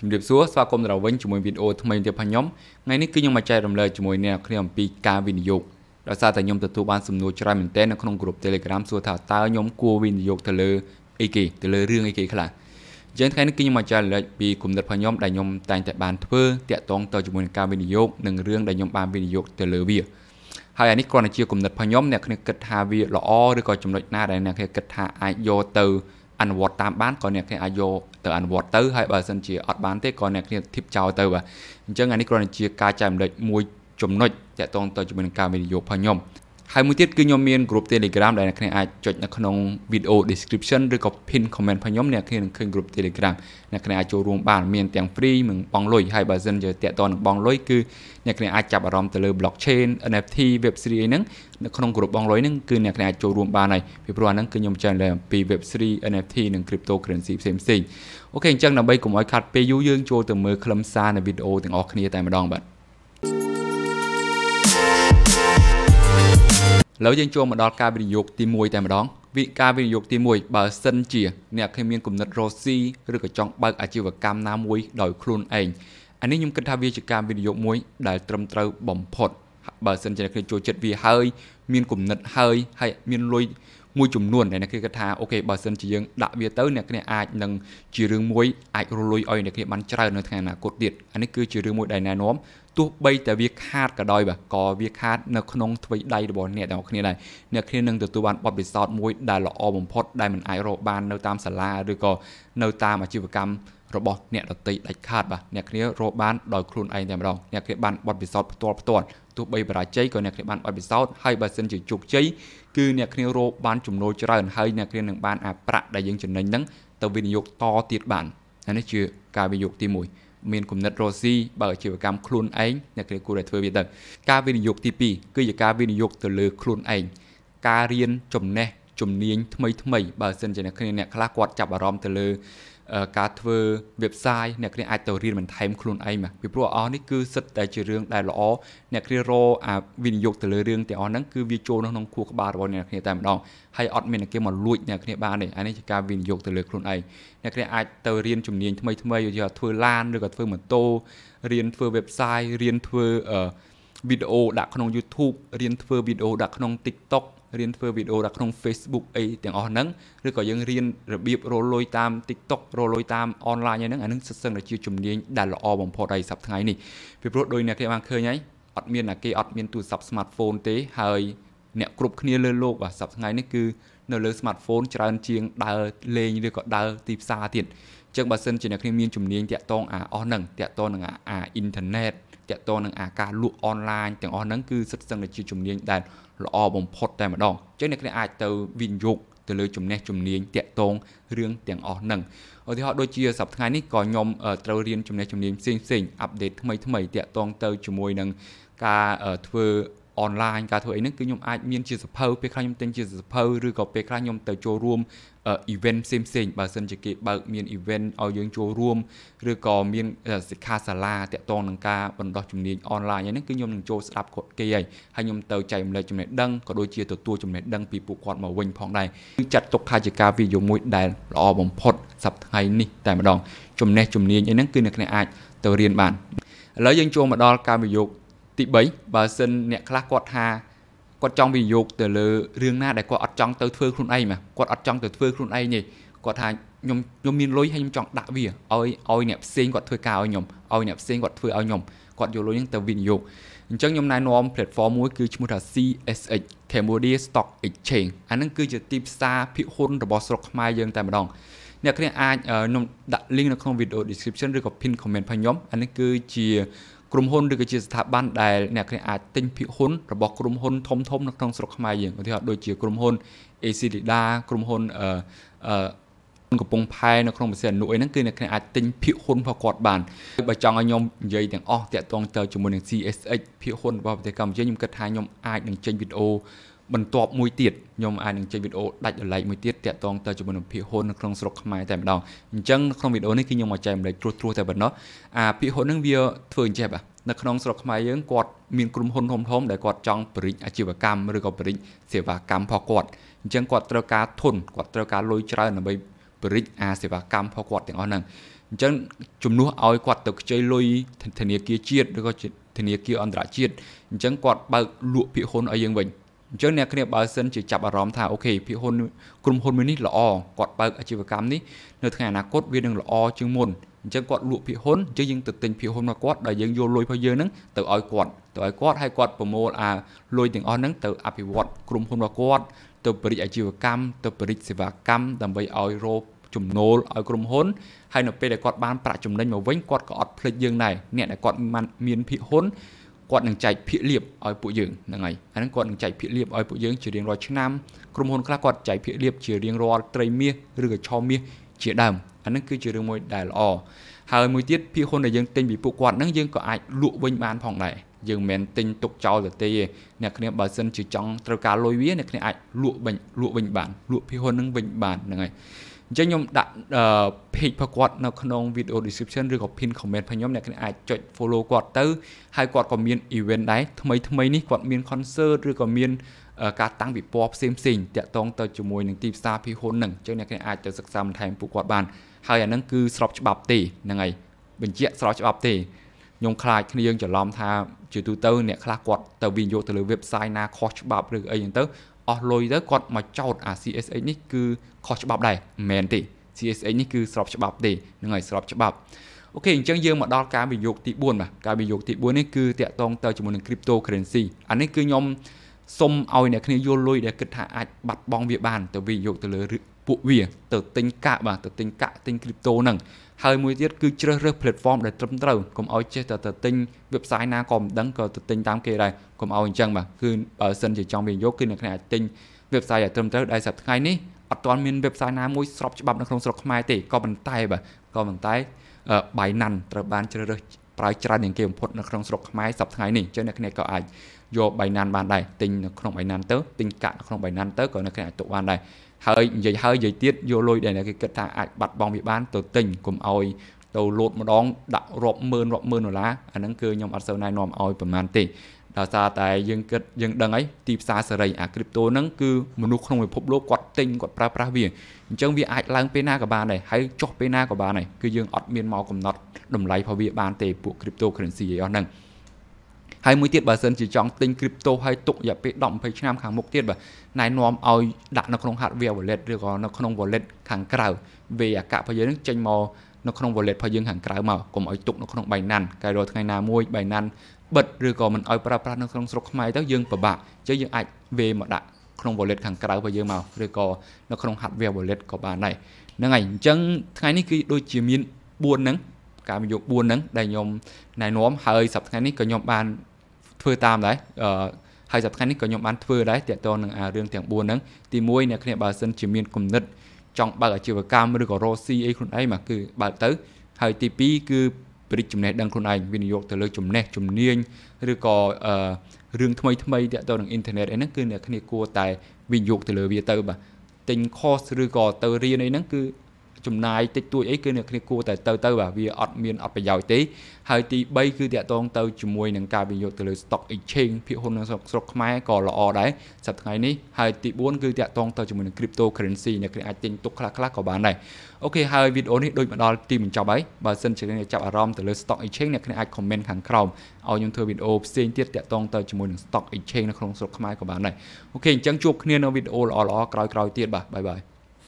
ជម្រាបសួរស្វាគមន៍ដល់វិញជាមួយវីដេអូថ្មីទៀតផងខ្ញុំថ្ងៃនេះគឺខ្ញុំមកចែករំលែកជាមួយអ្នកគ្នាអំពីការវិនិយោគដោយសារតែខ្ញុំទទួលបានសំណួរច្រើនមែនទែននៅក្នុងក្រុម Telegram សួរថាតើខ្ញុំគួរវិនិយោគទៅលើអីគេទៅលើរឿងអីគេខ្លះអញ្ចឹងថ្ងៃនេះគឺខ្ញុំមកចែករំលែកពីគំនិតផងខ្ញុំដែលខ្ញុំតែងតែបានធ្វើតាក់ទងទៅជាមួយនឹងការវិនិយោគនិងរឿងដែលខ្ញុំបានវិនិយោគទៅលើវាហើយអានេះគ្រាន់តែជាគំនិតផងខ្ញុំអ្នកគ្នាគិតថាវាល្អឬក៏ចំណុចណាដែលអ្នកគ្នាគិតថាអាចយកទៅអនុវត្តតាមបានក៏អ្នកគ្នាអាចយកទៅអនុវត្តទៅហើយបើសិនជាអត់បានទេក៏អ្នកគ្នាធៀបចោលទៅបាទអញ្ចឹងអានេះគ្រាន់តែជា ការចែករំលែកមួយចំណុចតកតងទៅជាមួយនឹងការវិនិយោគរបស់ខ្ញុំហើយមួយទៀតគឺខ្ញុំមាន group Telegram ដែលអ្នកគ្នាអាចចុចនៅក្នុង video description ឬក៏ pin comment របស់ខ្ញុំអ្នកគ្នានឹងឃើញ group Telegram អ្នកគ្នាអាចចូលរួមបានមានទាំង free និងបងលុយហើយបើសិនជាតាក់ទងនឹងបងលុយគឺអ្នកគ្នាអាចចាប់អារម្មណ៍ទៅលើ blockchain NFT web series ហ្នឹងនៅក្នុង group បងលុយហ្នឹងគឺអ្នកគ្នាអាចចូលរួមបានហើយពីព្រោះអាហ្នឹងគឺខ្ញុំចែកលើអំពី web series NFT និង cryptocurrency ផ្សេងៗអូខេអញ្ចឹងដើម្បីកុំឲ្យខាត់ពេលយូរយើងចូលទៅមើលខ្លឹមសារនៃវីដេអូទាំងអស់គ្នាតែម្ដងបាទ thank you ឥឡូវយើងចូលមកដល់ការវិនិយោគទី1តែម្ដងវិការវិនិយោគទី1បើសិនជា អ្នកគ្មានគំនិតរស់ស៊ីឬក៏ចង់បើកអាជីវកម្មណាមួយដោយខ្លួនឯងអានេះខ្ញុំគិតថាវាជាការវិនិយោគមួយដែលត្រឹមត្រូវបំផុតបើសិនជាអ្នកគ្រាចូលចិត្តវាហើយមានគំនិតហើយហើយមានលុយមួយចំនួនដែលអ្នកគ្រាគិតថាអូខេបើសិនជាយើងដាក់វាទៅអ្នកគ្រាអាចនឹងជារឿងមួយអាចរលុយឲ្យអ្នកគ្រាបានច្រើននៅថ្ងៃអនាគតទៀតអានេះគឺជារឿងមួយដែលណែនាំទោះបីតែវាខាតក៏ដោយបាទក៏វាខាតនៅក្នុងថ្វីដៃរបស់អ្នកទាំងអស់គ្នាដែរអ្នកគ្នានឹងទទួលបានបទពិសោធន៍មួយដែលល្អបំផុតដែលមិនអាចរកបាននៅតាមសាលាឬក៏នៅតាមអាជីវកម្មរបស់អ្នកដតីដាច់ខាតបាទអ្នកគ្នារកបានដោយខ្លួនឯងតែម្ដងអ្នកគ្នាបានបទពិសោធន៍ផ្ទាល់ផ្ទាត់ទោះបីបរាជ័យក៏អ្នកគ្នាបានបទពិសោធន៍ហើយបើសិនជាជោគជ័យគឺអ្នកគ្នារកបានចំណូលច្រើនហើយអ្នកគ្នានឹងបានអាប្រាក់ដែលយើងចំណេញហ្នឹងទៅវិនិយោគតទៀតបានអានេះជាការវិនិយោគទី1មានគំនិតរស់ស៊ីបើអាជីវកម្មខ្លួនឯងអ្នកគ្រាគួរតែធ្វើវាទៅការវិនិយោគទី2គឺជាការវិនិយោគទៅលើខ្លួនឯងការរៀនចំណេះជំនាញថ្មីថ្មីបើសិនជាអ្នកគ្រាអ្នកខ្លះគាត់ចាប់អារម្មណ៍ទៅលើការធ្វើ website អ្នកគ្នាអាចទៅរៀនបន្ថែមខ្លួនឯងមកពីព្រោះអស់នេះគឺសិតតែជារឿងដែលល្អអ្នកគ្នារអាវិនិយោគទៅលើរឿងទាំងអស់ហ្នឹងគឺវាចូលក្នុងខួរក្បាលរបស់អ្នកគ្នាតែម្ដងហើយអត់មានអ្នកគេមកលួចអ្នកគ្នាបានទេអានេះជាការវិនិយោគទៅលើខ្លួនឯងអ្នកគ្នាអាចទៅរៀនជំនាញថ្មីថ្មីដូចធ្វើឡានឬក៏ធ្វើម៉ូតូរៀនធ្វើ website រៀនធ្វើវីដេអូដាក់ក្នុង YouTube រៀនធ្វើវីដេអូដាក់ក្នុង TikTok រៀនធ្វើវីដេអូដាក់ក្នុង Facebook អីទាំងអស់ហ្នឹងឬក៏យើងរៀនរបៀបរលុយតាម TikTok រលុយតាមអនឡាញហ្នឹងអាហ្នឹងសិតសឹងតែជាជំនាញដែលល្អបំផុតហើយសប្តាហ៍ថ្ងៃនេះពីព្រោះដោយអ្នកគេបានឃើញហើយអត់មានអ្នកគេអត់មានទូរស័ព្ទ smartphone ទេហើយអ្នកគ្រប់គ្នាលើโลกបាទសប្តាហ៍ថ្ងៃនេះគឺនៅលើ smartphone ច្រើនជាងដើរលេងឬក៏ដើរទីផ្សារទៀតចឹងបើសិនជាអ្នកគ្នាមានជំនាញតាក់ទងអាអស់ហ្នឹងតាក់ទងនឹងអាអ៊ីនធឺណិតតាក់ទងនឹងអាការលក់អនឡាញទាំងអស់ហ្នឹងគឺសិតសឹងតែជាជំនាញដែលល្អបំផុតតែម្ដងចឹងអ្នកគ្នាអាចទៅវិនិយោគទៅលើចំណេះជំនាញតាក់ទងរឿងទាំងអស់ហ្នឹងឧទាហរណ៍ដូចជាសប្តាហ៍នេះក៏ខ្ញុំត្រូវរៀនចំណេះជំនាញផ្សេងផ្សេងអាប់ដេតថ្មីថ្មីតាក់ទងទៅជាមួយនឹងការធ្វើអនឡាញការធ្វើអីហ្នឹងគឺខ្ញុំអាចមានជាសភៅពេលខ្លះខ្ញុំទិញជាសភៅឬក៏ពេលខ្លះខ្ញុំទៅចូលរួម event ផ្សេងផ្សេងបើសិនជាគេបើកមាន event ឲ្យយើងចូលរួមឬក៏មានសិក្ខាសាលាតាក់ទងនឹងការបណ្ដុះជំនាញអនឡាញហ្នឹងគឺខ្ញុំនឹងចូលស្ដាប់គាត់គេហើយហើយខ្ញុំទៅចែករំលែកចំណេះដឹងក៏ដូចជាទទួលចំណេះដឹងពីពួកគាត់មកវិញផងដែរគឺចាត់ទុកថាជាការវិយោមួយដែលល្អបំផុតសប្ដាហ៍នេះតែម្ដងចំណេះជំនាញអីហ្នឹងគឺអ្នកគ្នាអាចទៅរៀនបានឥឡូវយើងចូលមកដល់ការវិយោគទី3បើសិនអ្នកខ្លះគាត់ថាគាត់ចង់វិនិយោគទៅលើរឿងណាដែលគាត់អត់ចង់ទៅធ្វើខ្លួនឯងមកគាត់អត់ចង់ទៅធ្វើខ្លួនឯងទេគាត់ថាខ្ញុំខ្ញុំមានលុយហើយខ្ញុំចង់ដាក់វាឲ្យឲ្យអ្នកផ្សេងគាត់ធ្វើការឲ្យខ្ញុំឲ្យអ្នកផ្សេងគាត់ធ្វើឲ្យខ្ញុំគាត់យកលុយហ្នឹងទៅវិនិយោគអញ្ចឹងខ្ញុំណែនាំ platform មួយគឺឈ្មោះថា CSX Cambodia Stock Exchange អាហ្នឹងគឺជាទីផ្សារភាគហ៊ុនរបស់ស្រុកខ្មែរយើងតែម្ដង អ្នកគ្នាអាចខ្ញុំដាក់ link នៅក្នុង video description ឬក៏ pin comment របស់ខ្ញុំអានេះគឺជាក្រុមហ៊ុនឬក៏ជាស្ថាប័នដែលអ្នកគ្នាអាចទិញភាគហ៊ុនរបស់ក្រុមហ៊ុន ធំធំនៅក្នុងស្រុកខ្មែរយើងឧទាហរណ៍ដូចជាក្រុមហ៊ុន AC Lida ក្រុមហ៊ុនអឺកំពង់ផែនៅក្នុងប្រសិទ្ធអនុអីហ្នឹងគឺអ្នកគ្នាអាចទិញភាគហ៊ុនរបស់គាត់បានបើចង់ឲ្យខ្ញុំនិយាយទាំងអស់តាក់ទងទៅជាមួយនឹង CSX ភាគហ៊ុនរបស់ប្រទេសកម្ពុជាខ្ញុំគិតថាខ្ញុំអាចនឹងចេញវីដេអូបន្ទាប់មួយទៀតខ្ញុំអាចនឹងចេញវីដេអូដាច់ដោយឡែកមួយទៀតតាក់ទងទៅជាមួយនឹងភាគហ៊ុននៅក្នុងស្រុកខ្មែរតែម្ដងអញ្ចឹងក្នុងវីដេអូនេះគឺខ្ញុំមកចែករំលែកត្រួសត្រាសតែប៉ុណ្ណោះអាភាគហ៊ុននឹងវាធ្វើអញ្ចេះបាទនៅក្នុងស្រុកខ្មែរយើងគាត់មានក្រុមហ៊ុនធំធំដែលគាត់ចង់បរិជ្ញអាជីវកម្មឬក៏បរិជ្ញសេវាកម្មផងគាត់អញ្ចឹងគាត់ត្រូវការធនគាត់ត្រូវការលុយច្រើនដើម្បីបរិជ្ញអាសេវាកម្មផងគាត់ទាំងអស់ហ្នឹងអញ្ចឹងជំនួសឲ្យគាត់ទៅខ្ចីលុយធនាគារជាតិឬក៏ធនាគារអន្តរជាតិអញ្ចឹងគាត់បើកលក់ភាគហ៊ុនឲ្យយើងវិញអញ្ចឹងអ្នកគ្នាបើសិនជាចាប់អារម្មណ៍ថាអូខេភាគហ៊ុនក្រុមហ៊ុនមួយនេះល្អគាត់បើកអាជីវកម្មនេះនៅថ្ងៃអនាគតវានឹងល្អជាងមុនអញ្ចឹងគាត់លក់ភាគហ៊ុនអញ្ចឹងយើងទៅទិញភាគហ៊ុនមកគាត់ដែលយើងយកលុយរបស់យើងហ្នឹងទៅឲ្យគាត់ទៅឲ្យគាត់ហើយគាត់ប្រមូលអាលុយទាំងអស់ហ្នឹងទៅអភិវឌ្ឍក្រុមហ៊ុនរបស់គាត់ ទៅបរិយាអាជីវកម្មទៅបរិយាសេវាកម្មដើម្បីឲ្យរោគចំណូលឲ្យក្រុមហ៊ុនហើយនៅពេលដែលគាត់បានប្រាក់ចំណេញមកវិញគាត់ក៏អត់ភ្លេចយើងដែរអ្នកដែលគាត់មានភាគហ៊ុនគាត់នឹងចែកភាគលៀបឲ្យពួកយើងហ្នឹងហើយអាហ្នឹងគាត់នឹងចែកភាគលៀបឲ្យពួកយើងជារៀងរាល់ឆ្នាំ ក្រុមហ៊ុនខ្លះគាត់ចែកភាគលៀបជារៀងរាល់ត្រីមាសឬក៏ឆោមាសជាដើមអាហ្នឹងគឺជារឿងមួយដែលល្អហើយមួយទៀតភាគហ៊ុនដែលយើងទិញពីពួកគាត់ហ្នឹងយើងក៏អាចលក់វិញបាន ផងដែរយើងមិនមែនទិញទុកចោលទៅទេអ្នកគ្នាបើសិនជាចង់ត្រូវការលុយវាអ្នកគ្នាអាចលក់វិញលក់វិញបានលក់ភាគហ៊ុនហ្នឹងវិញបានហ្នឹងហើយអញ្ចឹងខ្ញុំដាក់ page របស់គាត់នៅក្នុង video description ឬក៏ pin comment របស់ខ្ញុំអ្នកគ្នាអាចចុច follow គាត់ទៅហើយគាត់ក៏មាន event ដែរថ្មីថ្មីនេះគាត់មាន concert ឬក៏មានការតាំងពិព័រណ៍ផ្សេងផ្សេងតាក់ទងទៅជាមួយនឹងទីផ្សារភីហ៊ុននឹងអញ្ចឹងអ្នកគ្នាអាចទៅសិក្សាបន្ថែមពួកគាត់បានហើយអានឹងគឺស្របច្បាប់ទេហ្នឹងហើយបញ្ជាក់ស្របច្បាប់ទេខ្ញុំខ្លាចគ្នាយើងច្រឡំថាជាទូទៅ អ្នកខ្លះគាត់ទៅវិនិយោគទៅលើ website ណាខុសច្បាប់ឬអីហ្នឹងទៅអស់លុយទៅគាត់មកចោតអា CSH នេះគឺខុសច្បាប់ដែរមិនមែនទេ CSH នេះគឺស្របច្បាប់ទេហ្នឹងហើយស្របច្បាប់អូខេអញ្ចឹងយើងមកដល់ការវិនិយោគទី4បាទការវិនិយោគទី4នេះគឺតាក់ទងទៅជាមួយនឹង cryptocurrency អានេះគឺខ្ញុំសុំឲ្យអ្នកគ្នាយល់លុយដែលគិតថាអាចបាត់បង់វាបានទៅវិនិយោគទៅលើពួកវាទៅទិញកាក់បាទទៅទិញកាក់ទិញ crypto ហ្នឹងហើយមួយទៀតគឺជ្រើសរើស platform ដែលត្រឹមត្រូវកុំឲ្យចេះតែទៅទិញ website ណាក៏មិនដឹងក៏ទៅទិញតាមគេដែរកុំឲ្យអញ្ចឹងបាទគឺបើសិនជាចង់វិនិយោគគឺអ្នកគ្នាអាចទិញ website ដែលត្រឹមត្រូវដែលសប្តាហ៍នេះអត់ទាន់មាន website ណាមួយស្របច្បាប់នៅក្នុងស្រុកខ្មែរទេក៏ប៉ុន្តែបាទក៏ប៉ុន្តែ Binance ត្រូវបានជ្រើសរើសប្រើច្រើនជាងគេបំផុតនៅក្នុងស្រុកខ្មែរសប្តាហ៍នេះអញ្ចឹងអ្នកគ្នាក៏អាចយក Binance បានដែរទិញនៅក្នុង Binance ទៅទិញកាក់នៅក្នុង Binance ទៅក៏អ្នកគ្នាអាចទុកបានដែរហើយនិយាយហើយនិយាយទៀតយកលុយដែលគេគិតថាអាចបាត់បង់វាបានទៅទិញកុំឲ្យទៅលោតម្ដងដាក់រាប់ម៉ឺនរាប់ម៉ឺនដុល្លារអាហ្នឹងគឺខ្ញុំអត់សូវណែនាំឲ្យប្រហែលទេដោយសារតែយើងគិតយើងដឹងហើយទីផ្សារសេរីអាគ្រីបតូហ្នឹងគឺមនុស្សក្នុងពិភពលោកគាត់ទិញគាត់ប្រើប្រាស់វាអញ្ចឹងវាអាចឡើងពេលណាក៏បានដែរហើយចុះពេលណាក៏បានដែរគឺយើងអត់មានមកកំណត់តម្លៃរបស់វាបានទេពួក cryptocurrency អីអស់ហ្នឹងហើយមួយទៀតបើសិនជាចង់ទិញ crypto ហើយទុករយៈពេល10 20ឆ្នាំខាងមុខទៀតបាទណែនាំឲ្យដាក់នៅក្នុង hardware wallet ឬក៏នៅក្នុង wallet ខាងក្រៅវាអកៈរបស់យើងនឹងចេញមកនៅក្នុង wallet របស់យើងខាងក្រៅមកកុំឲ្យទុកនៅក្នុង Binance កាលរាល់ថ្ងៃណាមួយ Binance បិទឬក៏មិនឲ្យប្រើប្រាស់នៅក្នុងស្រុកខ្មែរទៅយើងពិបាកអញ្ចឹងយើងអាចវេមកដាក់ក្នុង wallet ខាងក្រៅរបស់យើងមកឬក៏នៅក្នុង hardware wallet ក៏បានដែរហ្នឹងហើយអញ្ចឹងថ្ងៃនេះគឺដូចជាមាន4ហ្នឹងការវិនិយោគ4ហ្នឹងដែលខ្ញុំណែនាំហើយសប្តាហ៍ថ្ងៃនេះក៏ខ្ញុំបានធ្វើតាមដែរអឺហើយសប្តាហ៍នេះក៏ខ្ញុំបានធ្វើដែរតកតនឹងអារឿងទាំង4ហ្នឹងទី1អ្នកគ្នាបើសិនជាមានគំនិត ចង់បើកអាជីវកម្មឬក៏រកស៊ីអីខ្លួនឯងមកគឺបើកទៅហើយទី2គឺប្រតិចំណេះដឹងខ្លួនឯងវិនិយោគទៅលើចំណេះជំនាញឬក៏អឺរឿងថ្មីថ្មីតកតនឹងអ៊ីនធឺណិតអីហ្នឹងគឺអ្នកគ្នាគួរតែវិនិយោគទៅលើវាទៅបាទទិញ course ឬក៏ទៅរៀនអីហ្នឹងគឺចំណាយតិចតួចអីគឺអ្នកគ្នាគួរតែទៅទៅបាទវាអត់មានអត់ប្រយោជន៍ទេហើយទី3គឺតាក់ទងទៅជាមួយនឹងការវិនិយោគទៅលើ stock exchange ភាគហ៊ុននៅស្រុកខ្មែរក៏ល្អដែរសប្តាហ៍ថ្ងៃនេះហើយទី4គឺតាក់ទងទៅជាមួយនឹង cryptocurrency អ្នកគ្នាអាចទិញទុកខ្លះខ្លះក៏បានដែរអូខេហើយវីដេអូនេះដូចមកដល់ទីបញ្ចប់ហើយបើសិនជាអ្នកចាប់អារម្មណ៍ទៅលើ stock exchange អ្នកគ្នាអាច comment ខាង ក្រោមឲ្យខ្ញុំធ្វើវីដេអូផ្សេងទៀតតាក់ទងទៅជាមួយនឹង stock exchange នៅក្នុងស្រុកខ្មែរក៏បានដែរអូខេអញ្ចឹងជួបគ្នានៅវីដេអូល្អៗក្រោយៗទៀតបាទបាយបាយ